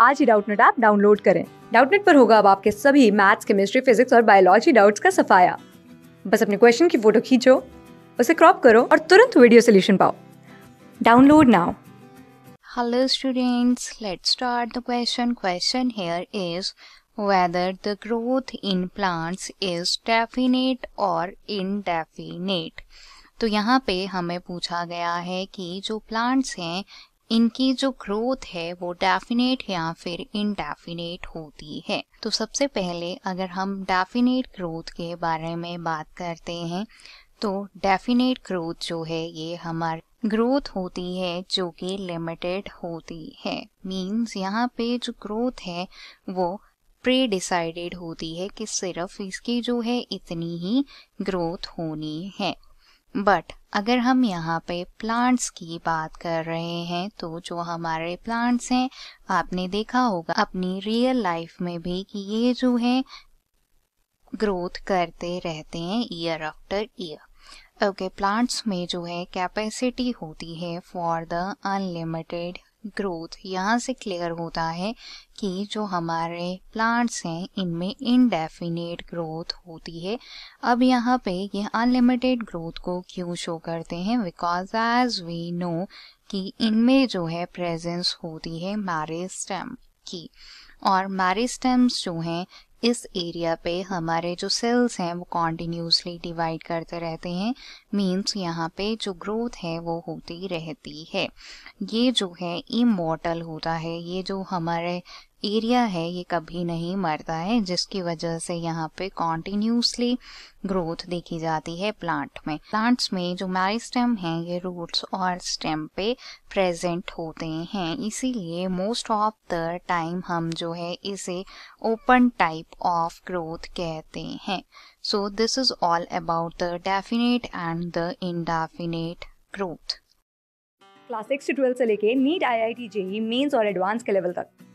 आज ही Doubtnut app download करें डाउटनेट पर होगा अब आपके सभी मैथ्स केमिस्ट्री फिजिक्स और बायोलॉजी डाउट्स का सफाया बस अपने क्वेश्चन की फोटो खींचो उसे क्रॉप करो और तुरंत वीडियो सोल्यूशन पाओ download now hello students let start the question question here is whether the growth in plants is definite और इनडेफिनेट तो यहाँ पे हमें पूछा गया है कि जो प्लांट्स हैं इनकी जो ग्रोथ है वो डेफिनेट या फिर इनडेफिनेट होती है तो सबसे पहले अगर हम डेफिनेट ग्रोथ के बारे में बात करते हैं तो डेफिनेट ग्रोथ जो है ये हमारे ग्रोथ होती है जो कि लिमिटेड होती है मीन्स यहाँ पे जो ग्रोथ है वो प्री डिसाइडेड होती है कि सिर्फ इसकी जो है इतनी ही ग्रोथ होनी है बट अगर हम यहाँ पे प्लांट्स की बात कर रहे हैं तो जो हमारे प्लांट्स हैं आपने देखा होगा अपनी रियल लाइफ में भी कि ये जो है ग्रोथ करते रहते हैं year after year okay plants में जो है कैपेसिटी होती है फॉर द अनलिमिटेड ग्रोथ यहाँ से क्लियर होता है कि जो हमारे प्लांट्स हैं इनमें इनडेफिनेट ग्रोथ होती है अब यहाँ पे ये अनलिमिटेड ग्रोथ को क्यों शो करते हैं बिकॉज एज वी नो कि इनमें जो है प्रेजेंस होती है मैरिस्टम की और मैरिस्टम्स जो हैं इस एरिया पे हमारे जो सेल्स हैं वो कॉन्टीन्यूसली डिवाइड करते रहते हैं मीन्स यहाँ पे जो ग्रोथ है वो होती रहती है ये जो है इमोटल होता है ये जो हमारे एरिया है ये कभी नहीं मरता है जिसकी वजह से यहाँ पे कॉन्टिन्यूसली ग्रोथ देखी जाती है प्लांट में प्लांट्स में जो मैरिस्टेम हैं ये रूट्स और स्टेम पे प्रेजेंट होते हैं इसीलिए मोस्ट ऑफ द टाइम हम जो है इसे ओपन टाइप ऑफ ग्रोथ कहते हैं so this is all about the definite and the indefinite growth class six से लेके NEET I I T JEE mains और एडवांस के लेवल तक